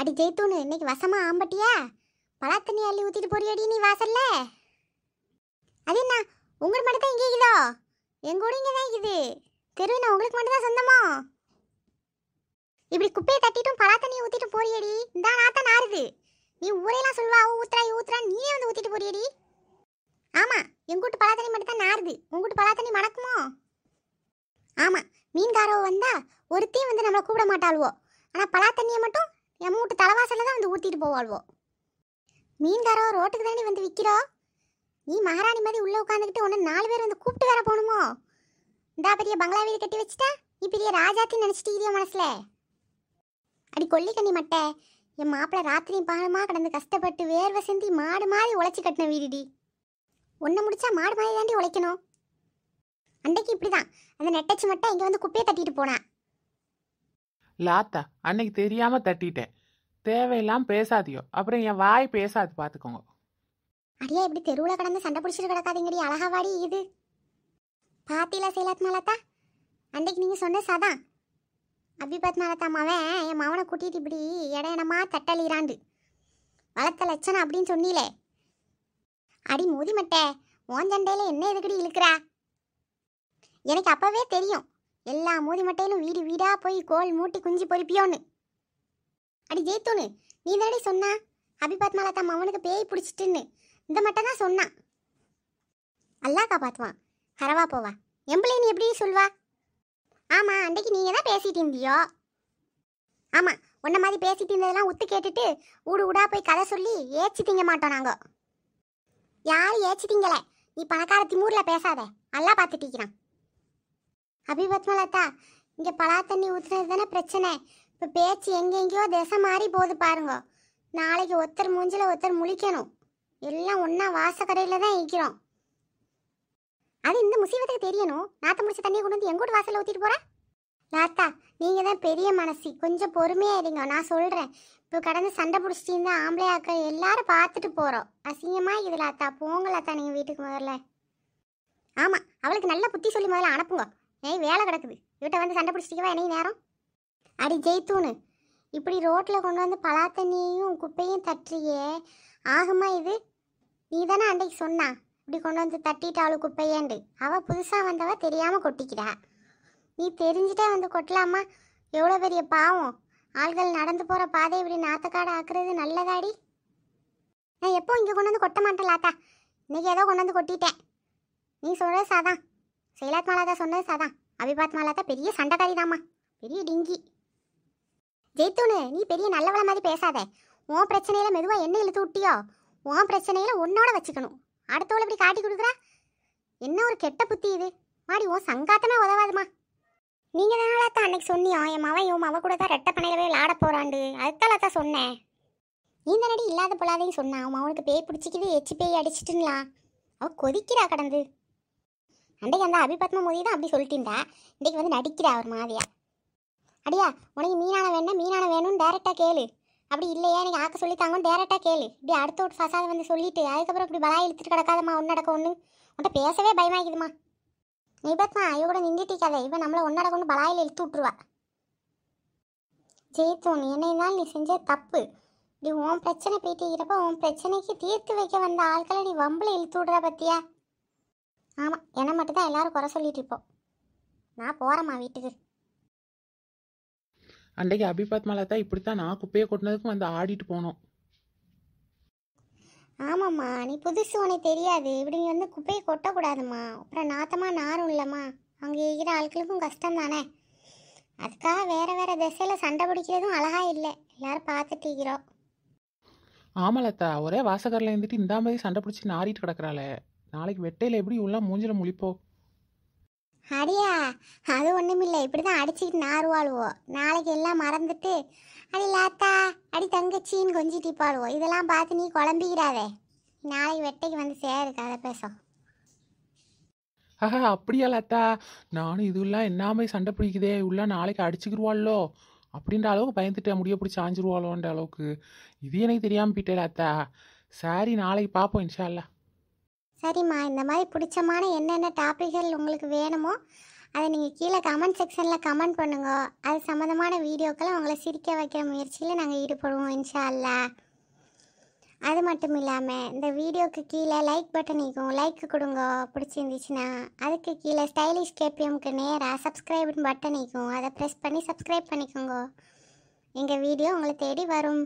அடி ஜெய்தூனு இன்னைக்கு வசமா ஆம்பட்டியா பலாத்தண்ணி அள்ளி ஊற்றிட்டு போறியடி நீ வாசல்ல அது என்ன உங்களுக்கு மட்டும் தான் இங்கே இதோ எங்க கூட இங்கே தான் இருக்குது தெரு நான் உங்களுக்கு மட்டும் தான் சொந்தமோ இப்படி குப்பையை தட்டிட்டும் பழத்தண்ணியை ஊற்றிட்டு போறியடி இந்த நாத்தான் ஆறுது நீ ஊரையெல்லாம் சொல்வா ஊத்துறா ஊத்துறா நீயே வந்து ஊற்றிட்டு போறியடி ஆமாம் எங்கூட்டு பழத்தண்ணி மட்டும் தான் நாருது உங்கூட்டு பழத்தண்ணி மணக்குமோ ஆமாம் மீன்காரவ வந்தால் ஒருத்தையும் வந்து நம்மளை கூப்பிட மாட்டாளுவோ ஆனால் பழா தண்ணியை மட்டும் ஊற்றிட்டு போவாள்வோ மீன்காரோ ரோட்டுக்கு தானே வந்து விற்கிறோம் நீ மகாராணி மாதிரி உள்ளே உட்காந்துக்கிட்டு ஒன்று நாலு பேர் வந்து கூப்பிட்டு வேற போகணுமோ இந்தா பெரிய பங்களா வீடு கட்டி வச்சுட்டா நீ பெரிய ராஜாத்தின்னு நினச்சிட்டீரியோ மனசில் அடி கொல்லிக்கண்ணி மட்டை என் மாப்பிள்ளை ராத்திரி பானமாக கடந்து கஷ்டப்பட்டு வேர்வை செஞ்சு மாடு மாதிரி உழைச்சி கட்டின வீடுடி ஒன்றை முடிச்சா மாடு மாதிரி தாண்டி உழைக்கணும் அன்னைக்கு இப்படி தான் அந்த நெட்டச்சி மட்டும் இங்கே வந்து குப்பையை தட்டிட்டு போனான் லாத்தா அன்னைக்கு தெரியாமல் தட்டிட்டேன் தேவையெல்லாம் பேசாதியோ அப்புறம் என் வாய் பேசாது பார்த்துக்கோங்க அடியா இப்படி தெருவில் கடந்து சண்டை பிடிச்சிட்டு கிடக்காதீங்கடி அழகாவாடி இது பாத்தீங்களா சேலாத் மாலத்தா அன்றைக்கு நீங்கள் சொன்ன சதான் அபிபாத் மாலத்தா மாவன் என் மாவனை கூட்டிகிட்டு இப்படி இடையினமா தட்டலிராண்டு வளர்த்த லட்சணம் அப்படின்னு சொன்னீலே அடி மோதி மட்டே ஓன் சண்டையில் என்ன எதுக்கடி இழுக்கிறா எனக்கு அப்போவே தெரியும் எல்லா மோதி மட்டையிலும் வீடு வீடாக போய் கோல் மூட்டி குஞ்சு பொறிப்பியோன்னு அடி ஜெய்தூனு நீ தானே சொன்னா அபி மாலா தம் அவனுக்கு பேய் பிடிச்சிட்டுன்னு இந்த மட்டும் தான் சொன்னான் அல்லா காப்பாத்துவான் ஹரவா போவா எம்பிள்ளை நீ எப்படி சொல்வா ஆமாம் அன்றைக்கு நீங்கள் தான் பேசிட்டு இருந்தியோ ஆமாம் உன்ன மாதிரி பேசிட்டு இருந்ததெல்லாம் ஒத்து கேட்டுட்டு ஊடு ஊடா போய் கதை சொல்லி ஏச்சி திங்க மாட்டோம் நாங்கள் யாரும் ஏச்சி திங்கலை நீ பணக்கார திமூரில் பேசாத நல்லா பார்த்துட்டிக்கிறான் அபிபத்மலதா இங்கே பலா தண்ணி ஊற்றுறது தானே பிரச்சனை இப்போ பேச்சு எங்கெங்கேயோ திசை மாறி போகுது பாருங்க நாளைக்கு ஒருத்தர் மூஞ்சில் ஒருத்தர் முழிக்கணும் எல்லாம் ஒன்றா வாசக்கடையில் தான் இருக்கிறோம் அது இந்த முசீபத்துக்கு தெரியணும் நாற்ற முடிச்ச தண்ணியை கொண்டு வந்து எங்கூட வாசலில் ஊற்றிட்டு போகிறேன் லாத்தா நீங்கள் தான் பெரிய மனசு கொஞ்சம் பொறுமையாக இருங்க நான் சொல்கிறேன் இப்போ கடந்து சண்டை பிடிச்சிட்டு இருந்தால் ஆம்பளை அக்கா எல்லாரும் பார்த்துட்டு போகிறோம் அசிங்கமாக இது லாத்தா போங்க லாத்தா நீங்கள் வீட்டுக்கு முதல்ல ஆமாம் அவளுக்கு நல்லா புத்தி சொல்லி முதல்ல அனுப்புங்க ஏய் வேலை கிடக்குது இவட்ட வந்து சண்டை பிடிச்சிட்டிக்கவா என்னையும் நேரம் அடி ஜெய்த்தூனு இப்படி ரோட்டில் கொண்டு வந்து பலா தண்ணியையும் குப்பையும் தட்டுறியே ஆகுமா இது நீ தானே அன்றைக்கு சொன்னா இப்படி கொண்டு வந்து தட்டிட்டாலும் குப்பையேண்டு அவள் புதுசாக வந்தவ தெரியாமல் கொட்டிக்கிறா நீ தெரிஞ்சுட்டே வந்து கொட்டலாமா எவ்வளோ பெரிய பாவம் ஆள்கள் நடந்து போகிற பாதை இப்படி நாத்தக்காடு ஆக்குறது நல்லதாடி நான் எப்போ இங்கே கொண்டு வந்து கொட்ட மாட்டேன் லாத்தா இன்றைக்கி ஏதோ கொண்டு வந்து கொட்டிட்டேன் நீ சொல்கிறது சாதான் செயலாத் மாலாதா சொன்னது சாதான் அபிபாத் பெரிய சண்டைக்காரி தாம்மா பெரிய டிங்கி ஜெய்த்துனு நீ பெரிய நல்லவள மாதிரி பேசாத உன் பிரச்சனையில மெதுவாக என்ன இழுத்து விட்டியோ உன் பிரச்சனையில உன்னோட வச்சுக்கணும் அடுத்தவளை இப்படி காட்டி கொடுக்குறா என்ன ஒரு கெட்ட புத்தி இது மாடி உன் சங்காத்தமே உதவாதுமா நீங்கள் தானே தான் அன்னைக்கு சொன்னியோ என் மவன் இவன் மவ கூட தான் ரெட்டை பண்ணையில போய் விளாட போகிறாண்டு அதுதான் தான் சொன்னேன் நீ நடி இல்லாத போலாதையும் சொன்னான் அவன் அவனுக்கு பேய் பிடிச்சிக்கிது எச்சி பேய் அடிச்சிட்டுங்களா அவள் கொதிக்கிறா கடந்து அன்றைக்கு அந்த அபிபத்ம மோதி தான் அப்படி சொல்லிட்டு இருந்தா இன்றைக்கு வந்து நடிக்கிறா அவர் மாதிரியா அடியா உனக்கு மீனான வேணும் மீனான வேணும்னு டேரெக்டாக கேளு அப்படி இல்லையா எனக்கு ஆக்க சொல்லி டேரெக்டாக கேளு இப்படி அடுத்த ஒரு ஃபசாத வந்து சொல்லிட்டு அதுக்கப்புறம் இப்படி பலா இழுத்துட்டு கிடக்காதம்மா ஒன்று ஒன்று உன்ட்ட பேசவே பயமாக்குதுமா நீ பார்த்தா இவ கூட நின்றுட்டிக்காத இவன் நம்மளை ஒன்று நடக்க ஒன்று பலாயில் இழுத்து விட்ருவா ஜெயித்தோன் என்னைதான் நீ செஞ்ச தப்பு இப்படி உன் பிரச்சனை போயிட்டேங்கிறப்ப உன் பிரச்சனைக்கு தீர்த்து வைக்க வந்த ஆட்களை நீ வம்பில் இழுத்து விடுற பத்தியா ஆமாம் என்னை மட்டும்தான் எல்லாரும் குறை சொல்லிட்டு இருப்போம் நான் போகிறேம்மா வீட்டுக்கு அன்றைக்கு அபிபாத் மலா தான் இப்படித்தான் நான் குப்பையை கொட்டினதுக்கும் வந்து ஆடிட்டு போனோம் ஆமாம்மா நீ புதுசு உனக்கு தெரியாது இப்படிங்க வந்து குப்பையை கொட்டக்கூடாதும்மா அப்புறம் நாத்தமாக நாரும் இல்லைம்மா அங்கே இருக்கிற ஆட்களுக்கும் கஷ்டம் தானே அதுக்காக வேறு வேறு திசையில் சண்டை பிடிக்கிறதும் அழகா இல்லை எல்லோரும் பார்த்துட்டு இருக்கிறோம் ஆமாம் ஒரே வாசகரில் இருந்துட்டு இந்த மாதிரி சண்டை பிடிச்சி நாரிட்டு கிடக்கிறாள் நாளைக்கு வெட்டையில் எப்படி உள்ள மூஞ்சில் முழிப்போம் அடியா அது ஒன்றுமில்லை இப்படி தான் அடிச்சுக்கிட்டு நாறுவாழ்வோம் நாளைக்கு எல்லாம் மறந்துட்டு அடி லாத்தா அடி தங்கச்சின்னு கொஞ்சி டிப்பாடுவோம் இதெல்லாம் பார்த்து நீ குழம்பிக்கிறாதே நாளைக்கு வெட்டைக்கு வந்து சேரு கதை பேசும் ஆஹா அப்படியா லாத்தா நானும் இதுலாம் போய் சண்டை பிடிக்குதே உள்ள நாளைக்கு அடிச்சுக்கிடுவாள்லோ அப்படின்ற அளவுக்கு பயந்துட்டேன் முடிய பிடிச்சி ஆஞ்சிருவாளோன்ற அளவுக்கு இது எனக்கு தெரியாமல் போயிட்டே லாத்தா சாரி நாளைக்கு பார்ப்போம் இன்ஷா அல்லா சரிம்மா இந்த மாதிரி பிடிச்சமான என்னென்ன டாப்பிக்கள் உங்களுக்கு வேணுமோ அதை நீங்கள் கீழே கமெண்ட் செக்ஷனில் கமெண்ட் பண்ணுங்க அது சம்மந்தமான வீடியோக்களை உங்களை சிரிக்க வைக்கிற முயற்சியில் நாங்கள் ஈடுபடுவோம் இன்ஷா அது மட்டும் இல்லாமல் இந்த வீடியோக்கு கீழே லைக் பட்டன் இருக்கும் லைக் கொடுங்க பிடிச்சிருந்துச்சுன்னா அதுக்கு கீழே ஸ்டைலிஷ் கேபிஎம்க்கு நேராக சப்ஸ்கிரைப் பட்டன் இருக்கும் அதை ப்ரெஸ் பண்ணி சப்ஸ்கிரைப் பண்ணிக்கோங்க எங்கள் வீடியோ உங்களை தேடி வரும்